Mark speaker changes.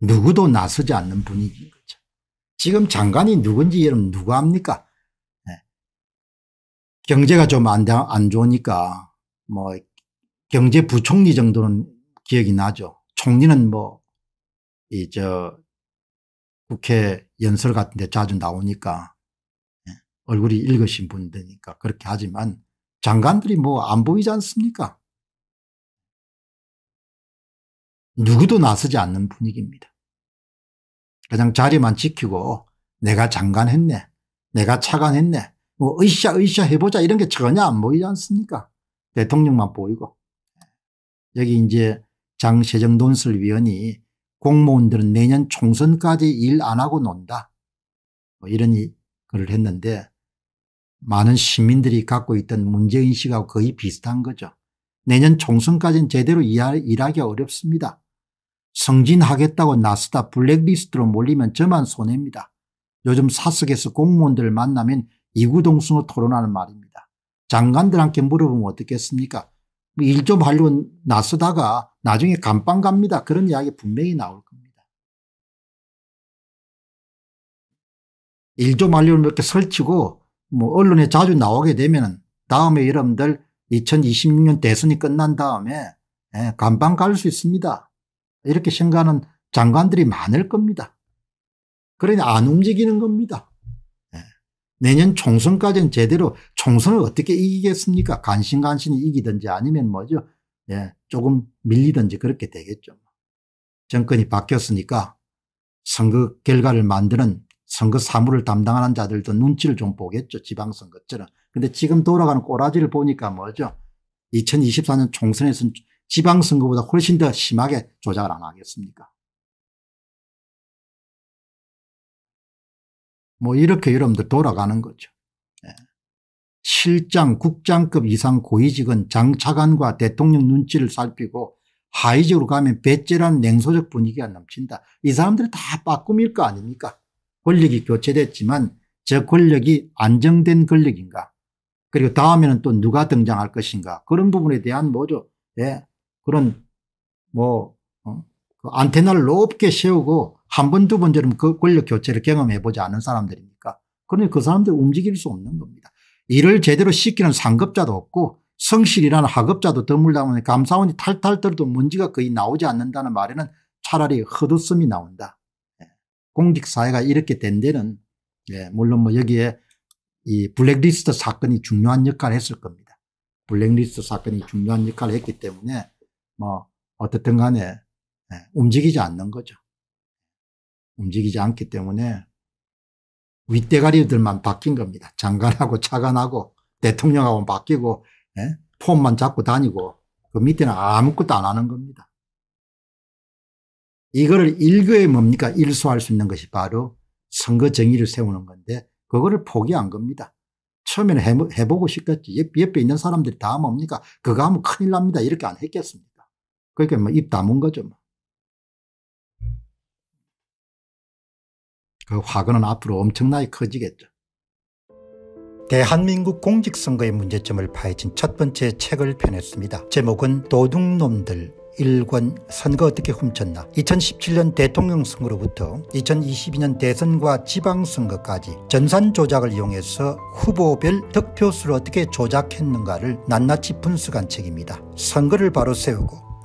Speaker 1: 누구도 나서지 않는 분위기인 거죠. 지금 장관이 누군지 여러분 누구 합니까? 네. 경제가 좀안 안 좋으니까 뭐 경제부총리 정도는 기억이 나죠. 총리는 뭐이저 국회 연설 같은 데 자주 나오니까 네. 얼굴이 읽으신 분이니까 그렇게 하지만 장관들이 뭐 안 보이지 않습니까? 누구도 나서지 않는 분위기입니다. 그냥 자리만 지키고 내가 장관했네. 내가 차관했네. 뭐 으쌰 으쌰 해보자 이런 게 전혀 안 보이지 않습니까? 대통령만 보이고. 여기 이제 장세정 논술위원이 공무원들은 내년 총선까지 일 안 하고 논다. 뭐 이런 글을 했는데 많은 시민들이 갖고 있던 문제인식하 거의 비슷한 거죠. 내년 총선까지는 제대로 일하기 어렵습니다. 성진하겠다고 나스닥 블랙리스트로 몰리면 저만 손해입니다. 요즘 사석에서 공무원들을 만나면 이구동성어 토론하는 말입니다. 장관들한테 물어보면 어떻겠습니까? 뭐 일좀 하려고 나서다가 나중에 감방 갑니다. 그런 이야기 분명히 나올 겁니다. 일좀 하려고 이렇게 설치고 뭐 언론에 자주 나오게 되면 다음에 여러분들 2026년 대선이 끝난 다음에 예, 감방 갈 수 있습니다. 이렇게 생각하는 장관들이 많을 겁니다. 그러니 안 움직이는 겁니다. 네. 내년 총선까지는 제대로 총선을 어떻게 이기겠습니까? 간신간신히 이기든지 아니면 뭐죠? 예, 조금 밀리든지 그렇게 되겠죠. 정권이 바뀌었으니까 선거 결과를 만드는 선거 사무를 담당하는 자들도 눈치를 좀 보겠죠. 지방선거처럼. 근데 지금 돌아가는 꼬라지를 보니까 뭐죠? 2024년 총선에서는 지방선거보다 훨씬 더 심하게 조작을 안 하겠습니까? 뭐 이렇게 여러분들 돌아가는 거죠. 예. 실장, 국장급 이상 고위직은 장차관과 대통령 눈치를 살피고 하위직으로 가면 배째란 냉소적 분위기가 넘친다. 이 사람들이 다 빠꿈일 거 아닙니까? 권력이 교체됐지만 저 권력이 안정된 권력인가? 그리고 다음에는 또 누가 등장할 것인가? 그런 부분에 대한 뭐죠? 예. 그런 뭐 어? 그 안테나를 높게 세우고 한 번 두 번처럼 그 권력 교체를 경험해 보지 않은 사람들입니까 그러니 그 사람들 움직일 수 없는 겁니다. 일을 제대로 시키는 상급자도 없고 성실이라는 하급자도 드물다 보니 감사원이 탈탈 털어도 먼지가 거의 나오지 않는다는 말에는 차라리 헛웃음이 나온다. 예. 공직사회가 이렇게 된 데는 예. 물론 뭐 여기에 이 블랙리스트 사건이 중요한 역할을 했을 겁니다. 블랙리스트 사건이 중요한 역할을 했기 때문에 뭐 어떻든 간에 예, 움직이지 않는 거죠. 움직이지 않기 때문에 윗대가리들만 바뀐 겁니다. 장관하고 차관하고 대통령하고 바뀌고 예? 폼만 잡고 다니고 그 밑에는 아무것도 안 하는 겁니다. 이거를 일거에 뭡니까 일소할 수 있는 것이 바로 선거 정의를 세우는 건데 그거를 포기한 겁니다. 처음에는 해보, 해보고 싶겠지. 옆에 있는 사람들이 다 뭡니까 그거 하면 큰일 납니다. 이렇게 안 했겠습니까 그러니까 뭐입 다문 거죠. 뭐. 그 화근은 앞으로 엄청나게 커지겠죠. 대한민국 공직선거의 문제점을 파헤친 첫 번째 책을 펴냈습니다. 제목은 도둑놈들 일권 선거 어떻게 훔쳤나 2017년 대통령 선거로부터 2022년 대선과 지방선거까지 전산 조작을 이용해서 후보별 득표수를 어떻게 조작했는가를 낱낱이 분석한 책입니다. 선거를 바로 세우고